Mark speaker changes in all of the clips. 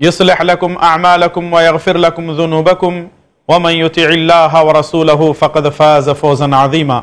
Speaker 1: يصلح لكم أعمالكم ويغفر لكم ذنوبكم ومن يطع الله ورسوله فقد فاز فوزا عظيما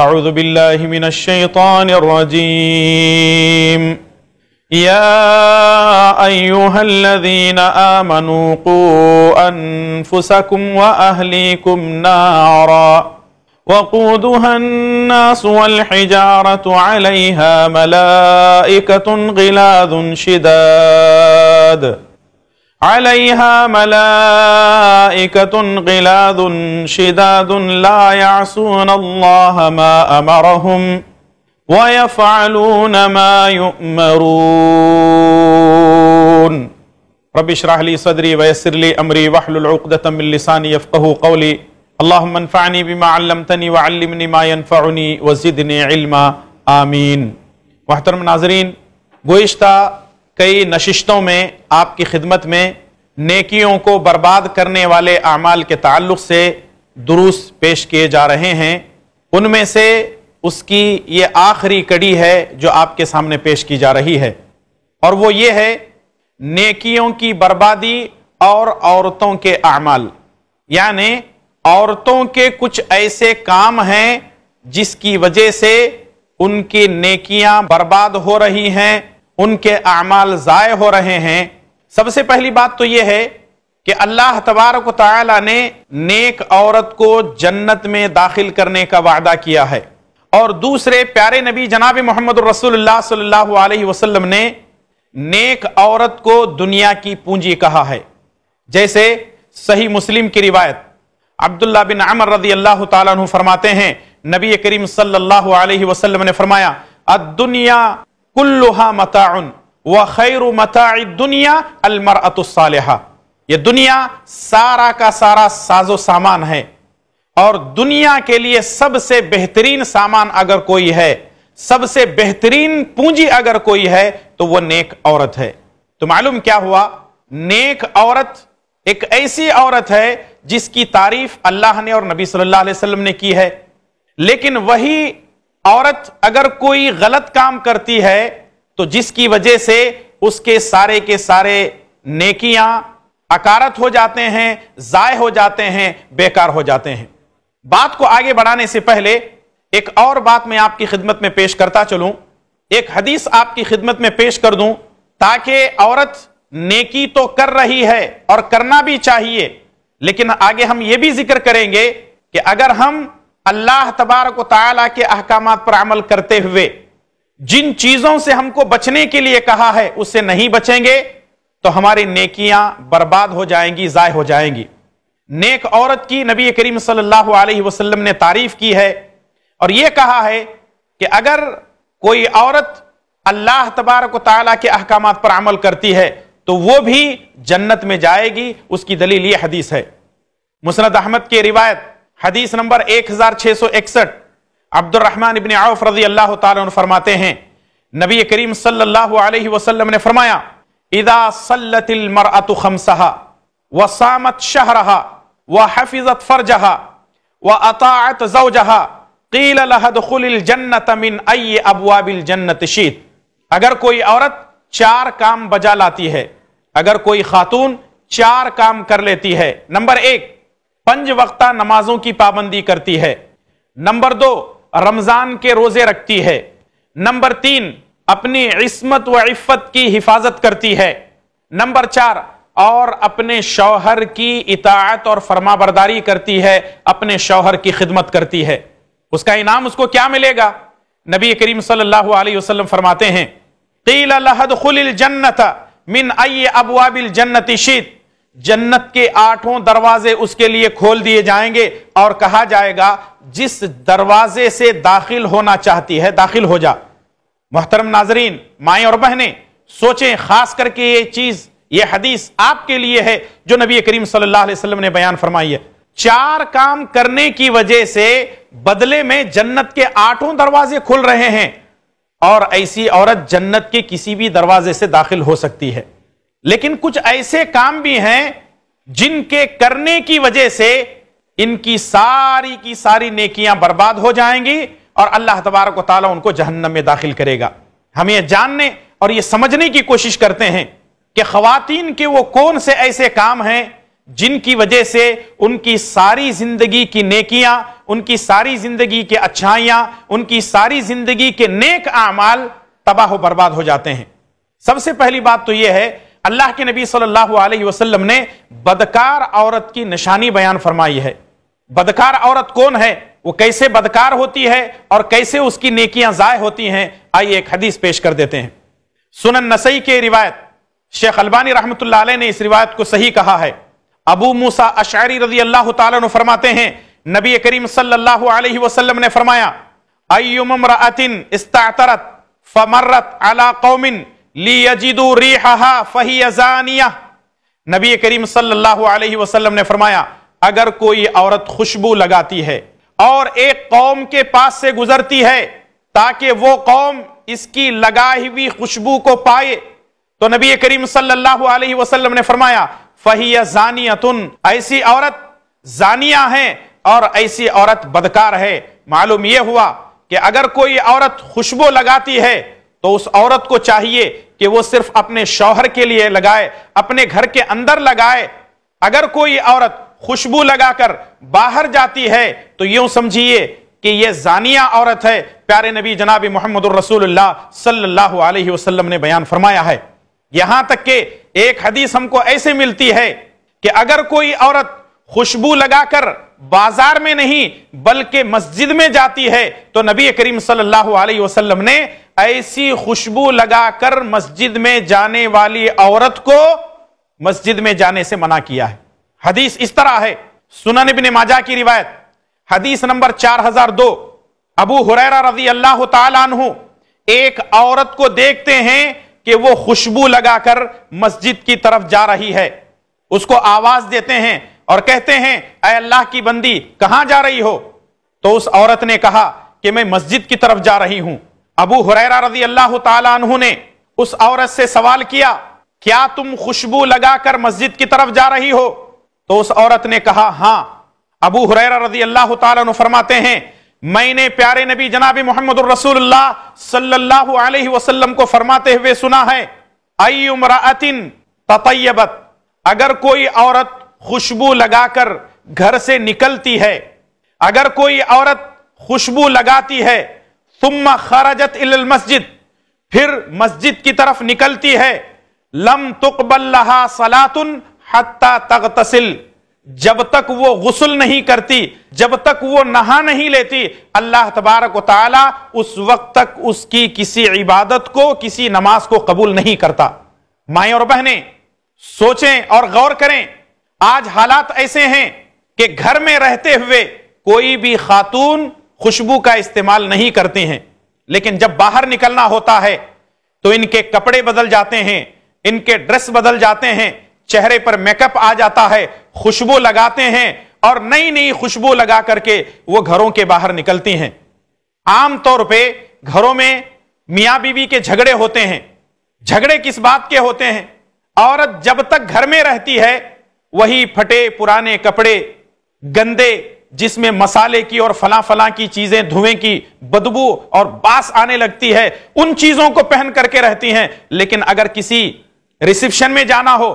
Speaker 1: أعوذ بالله من الشيطان الرجيم يا أيها الذين آمنوا قوا أنفسكم وأهليكم نارا وقودها الناس والحجارة عليها ملائكة غلاظ شداد عليها ملائكة غلاد شداد لا يعصون الله ما أمرهم ويفعلون ما يؤمرون رب اشرح لي صدري ويسر لي أمري واحلل عقدة من لساني يفقه قولي اللهم انفعني بما علمتني وعلمني ما ينفعني وزدني علما آمين محترم नाजरीन गोश्ता कई नशिस्तों में आपकी खिदमत में नेकियों को बर्बाद करने वाले अमाल के ताल्लुक से दुरुस्त पेश किए जा रहे हैं उनमें से उसकी ये आखिरी कड़ी है जो आपके सामने पेश की जा रही है और वो ये है नेकियों की बर्बादी और औरतों के अमाल यानि औरतों के कुछ ऐसे काम हैं जिसकी वजह से उनकी नेकियां बर्बाद हो रही हैं उनके अमाल ज़ाय हो रहे हैं सबसे पहली बात तो यह है कि अल्लाह तबारक ने नेक औरत को जन्नत में दाखिल करने का वादा किया है और दूसरे प्यारे नबी जनाब मोहम्मद रसूलुल्लाह सल्लल्लाहु अलैहि वसल्लम ने नेक औरत को दुनिया की पूंजी कहा है जैसे सही मुस्लिम की रिवायत अब्दुल्ला बिन अमर रदी अल्लाह तु फरमाते हैं नबी करीम सल्लल्लाहु अलैहि वसल्लम ने फरमाया दुनिया कुल्लुहा मताउन व खैर मता दुनिया अलमरतः ये दुनिया सारा का सारा साजो सामान है और दुनिया के लिए सबसे बेहतरीन सामान अगर कोई है सबसे बेहतरीन पूंजी अगर कोई है तो वह नेक औरत है तो मालूम क्या हुआ नेक औरत एक ऐसी औरत है जिसकी तारीफ अल्लाह ने और नबी सल्लल्लाहु अलैहि वसल्लम ने की है लेकिन वही औरत अगर कोई गलत काम करती है तो जिसकी वजह से उसके सारे के सारे नेकियां अकारत हो जाते हैं जाय हो जाते हैं बेकार हो जाते हैं बात को आगे बढ़ाने से पहले एक और बात मैं आपकी खिदमत में पेश करता चलूं एक हदीस आपकी खिदमत में पेश कर दूं ताकि औरत नेकी तो कर रही है और करना भी चाहिए लेकिन आगे हम ये भी जिक्र करेंगे कि अगर हम अल्लाह तबारक ताला के अहकाम पर अमल करते हुए जिन चीजों से हमको बचने के लिए कहा है उससे नहीं बचेंगे तो हमारी नेकियां बर्बाद हो जाएंगी ज़ाय हो जाएंगी नेक औरत की नबी करीम सल्लल्लाहु अलैहि वसल्लम ने तारीफ की है और यह कहा है कि अगर कोई औरत अल्लाह तबारक तला के अहकाम पर अमल करती है तो वो भी जन्नत में जाएगी उसकी दलील यह हदीस है मुसनद अहमद की रिवायत हदीस नंबर एक हजार छह सौ इकसठ अब्दुलरहमान इबन आउफ रजी अल्लाह फरमाते हैं नबी करीम सल्लल्लाहु अलैहि वसल्लम ने फरमाया इदा सल्लतिल मरअतु खमसहा व सामत शहरहा व हफिजत फरजहा व अताअत जौजहा कील लहदखुलिल जन्नत मिन अय अबवाबिल जन्नत शीत अगर कोई औरत चार काम बजा लाती है अगर कोई खातून चार काम कर लेती है नंबर एक पंज वक्ता नमाजों की पाबंदी करती है नंबर दो रमजान के रोजे रखती है नंबर तीन अपनी इसमत व इफ़त की हिफाजत करती है नंबर चार और अपने शौहर की इताअत और फरमाबरदारी करती है अपने शौहर की खिदमत करती है उसका इनाम उसको क्या मिलेगा नबी करीम सल्लल्लाहु अलैहि वसल्लम फरमाते हैं कील जन्नत मिन अय अबवाबिल जन्नति शीत जन्नत के आठों दरवाजे उसके लिए खोल दिए जाएंगे और कहा जाएगा जिस दरवाजे से दाखिल होना चाहती है दाखिल हो जा मोहतरम नाजरीन माए और बहनें सोचें खास करके ये चीज ये हदीस आपके लिए है जो नबी करीम सल्लल्लाहु अलैहि वसल्लम ने बयान फरमाई है चार काम करने की वजह से बदले में जन्नत के आठों दरवाजे खुल रहे हैं और ऐसी औरत जन्नत के किसी भी दरवाजे से दाखिल हो सकती है लेकिन कुछ ऐसे काम भी हैं जिनके करने की वजह से इनकी सारी की सारी नेकियां बर्बाद हो जाएंगी और अल्लाह तबारक ताली उनको जहन्नम में दाखिल करेगा हम ये जानने और ये समझने की कोशिश करते हैं कि खातन के वो कौन से ऐसे काम हैं जिनकी वजह से उनकी सारी जिंदगी की नेकियां उनकी सारी जिंदगी के अच्छाइयां उनकी सारी जिंदगी के नेक आमाल तबाह बर्बाद हो जाते हैं सबसे पहली बात तो यह है अल्लाह के नबी सल्लल्लाहु अलैहि वसल्लम ने बदकार औरत की निशानी बयान फरमाई है बदकार औरत कौन है वो कैसे बदकार होती है और कैसे उसकी नेकियां जाय होती हैं आइए एक हदीस पेश कर देते हैं सुनन नसई के रिवायत शेख अलबानी रहमत ने इस रिवायत को सही कहा है अबू मूसा अशारी रजी अल्लाह फरमाते हैं नबी करीम सल्लल्लाहु अलैहि वसल्लम ने फरमाया अयुमरत अला कौमिन रिहा नबी करीम सल्लल्लाहु अलैहि वसल्लम ने फरमाया अगर कोई औरत खुशबू लगाती है और एक कौम के पास से गुजरती है ताकि वो कौम इसकी लगाई हुई खुशबू को पाए तो नबी करीम सल्लल्लाहु अलैहि वसल्लम ने फरमाया फहिया जानिया तुन ऐसी औरत जानिया है और ऐसी औरत बदकार है मालूम यह हुआ कि अगर कोई औरत खुशबू लगाती है तो उस औरत को चाहिए कि वो सिर्फ अपने शौहर के लिए लगाए अपने घर के अंदर लगाए अगर कोई औरत खुशबू लगाकर बाहर जाती है तो यूं समझिए कि यह जानिया औरत है प्यारे नबी जनाब मोहम्मद सल्लल्लाहु अलैहि वसल्लम ने बयान फरमाया है यहां तक के एक हदीस हमको ऐसे मिलती है कि अगर कोई औरत खुशबू लगाकर बाजार में नहीं बल्कि मस्जिद में जाती है तो नबी करीम सल्लल्लाहु अलैहि वसल्लम ने ऐसी खुशबू लगाकर मस्जिद में जाने वाली औरत को मस्जिद में जाने से मना किया है हदीस इस तरह है सुनन इब्न माजा की रिवायत हदीस नंबर 4002 अबू हुरैरा रजी अल्लाह तु एक औरत को देखते हैं कि वो खुशबू लगाकर मस्जिद की तरफ जा रही है उसको आवाज देते हैं और कहते हैं अः अल्लाह की बंदी कहां जा रही हो तो उस औरत ने कहा कि मैं मस्जिद की तरफ जा रही हूं अबू हुरैरा रजी अल्लाह तु ने उस औरत से सवाल किया क्या तुम खुशबू लगाकर मस्जिद की तरफ जा रही हो तो उस औरत ने कहा हां अबू हुरैरा रजी अल्लाह तु फरमाते हैं मैंने प्यारे नबी जनाब मोहम्मद सल्लल्लाहु अलैहि वसल्लम को फरमाते हुए सुना है अगर कोई औरत खुशबू लगाकर घर से निकलती है अगर कोई औरत खुशबू लगाती है सुम्मा खराजत इल मस्जिद फिर मस्जिद की तरफ निकलती है लम तुकबल्ला सलातुन हत्ता तक तसिल जब तक वो गसल नहीं करती जब तक वो नहा नहीं लेती अल्लाह तबारक ताला उस वक्त तक उसकी किसी इबादत को किसी नमाज को कबूल नहीं करता माए और बहने सोचें और गौर करें आज हालात ऐसे हैं कि घर में रहते हुए कोई भी खातून खुशबू का इस्तेमाल नहीं करते हैं लेकिन जब बाहर निकलना होता है तो इनके कपड़े बदल जाते हैं इनके ड्रेस बदल जाते हैं चेहरे पर मेकअप आ जाता है खुशबू लगाते हैं और नई नई खुशबू लगा करके वो घरों के बाहर निकलती हैं आमतौर पे घरों में मियाँ बीवी के झगड़े होते हैं झगड़े किस बात के होते हैं औरत जब तक घर में रहती है वही फटे पुराने कपड़े गंदे जिसमें मसाले की और फला फला की चीजें धुएं की बदबू और बास आने लगती है उन चीजों को पहन करके रहती हैं लेकिन अगर किसी रिसेप्शन में जाना हो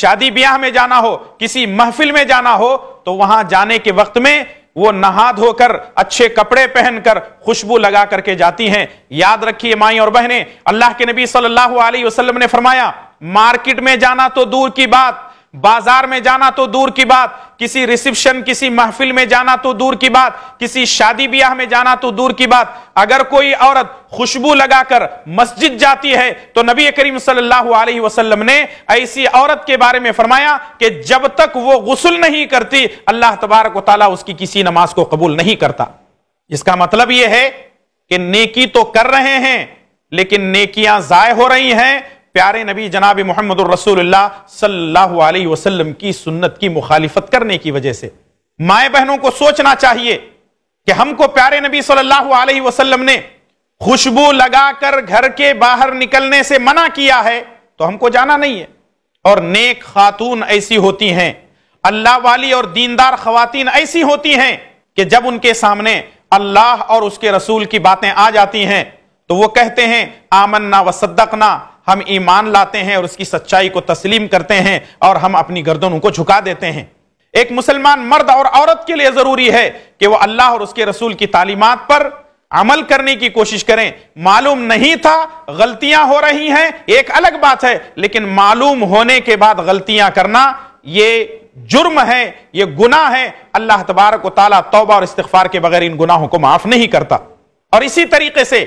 Speaker 1: शादी ब्याह में जाना हो किसी महफिल में जाना हो तो वहां जाने के वक्त में वो नहा धोकर अच्छे कपड़े पहनकर खुशबू लगा करके जाती हैं याद रखिए माई और बहनें अल्लाह के नबी सल्लल्लाहु अलैहि वसल्लम ने फरमाया मार्केट में जाना तो दूर की बात बाजार में जाना तो दूर की बात किसी रिसेप्शन किसी महफिल में जाना तो दूर की बात किसी शादी ब्याह में जाना तो दूर की बात अगर कोई औरत खुशबू लगाकर मस्जिद जाती है तो नबी करीम सल्लल्लाहु अलैहि वसल्लम ने ऐसी औरत के बारे में फरमाया कि जब तक वो गसल नहीं करती अल्लाह तबारक वाली उसकी किसी नमाज को कबूल नहीं करता इसका मतलब यह है कि नेकी तो कर रहे हैं लेकिन नेकियां जाय हो रही हैं प्यारे नबी जनाब मोहम्मद वसल्लम की सुन्नत की मुखालिफत करने की वजह से माए बहनों को सोचना चाहिए कि हमको प्यारे नबी सल्लल्लाहु अलैहि वसल्लम ने खुशबू लगाकर घर के बाहर निकलने से मना किया है तो हमको जाना नहीं है और नेक खातून ऐसी होती हैं अल्लाह वाली और दीनदार खातन ऐसी होती हैं कि जब उनके सामने अल्लाह और उसके रसूल की बातें आ जाती हैं तो वो कहते हैं आमन्ना व सद्दकना हम ईमान लाते हैं और उसकी सच्चाई को तस्लीम करते हैं और हम अपनी गर्दनों को झुका देते हैं एक मुसलमान मर्द और औरत के लिए ज़रूरी है कि वह अल्लाह और उसके रसूल की तालीमत पर अमल करने की कोशिश करें मालूम नहीं था गलतियां हो रही हैं एक अलग बात है लेकिन मालूम होने के बाद गलतियां करना ये जुर्म है ये गुना है अल्लाह तबारक ताला तौबा और इस्तफार के बगैर इन गुनाहों को माफ नहीं करता और इसी तरीके से